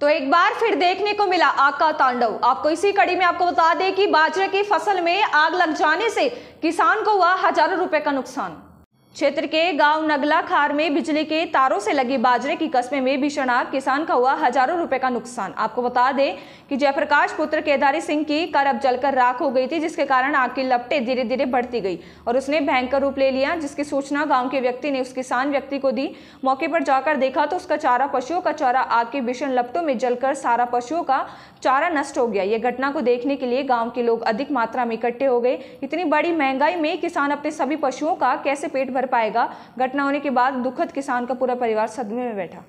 तो एक बार फिर देखने को मिला आग का तांडव आपको इसी कड़ी में आपको बता दें कि बाजरे की फसल में आग लग जाने से किसान को हुआ हजारों रुपए का नुकसान क्षेत्र के गांव नगला खार में बिजली के तारों से लगी बाजरे की कस्बे में भीषण आग किसान का हुआ हजारों रुपए का नुकसान आपको बता दें कि जयप्रकाश पुत्र केदारी सिंह की कार अब जलकर राख हो गई थी जिसके कारण आग की लपटे धीरे धीरे बढ़ती गई और उसने भयंकर रूप ले लिया जिसकी सूचना गांव के व्यक्ति ने उस किसान व्यक्ति को दी मौके पर जाकर देखा तो उसका चारा पशुओं का चारा आग के भीषण लपटों में जलकर सारा पशुओं का चारा नष्ट हो गया यह घटना को देखने के लिए गाँव के लोग अधिक मात्रा में इकट्ठे हो गए इतनी बड़ी महंगाई में किसान अपने सभी पशुओं का कैसे पेट भर कर पाएगा घटना होने के बाद दुखद किसान का पूरा परिवार सदमे में बैठा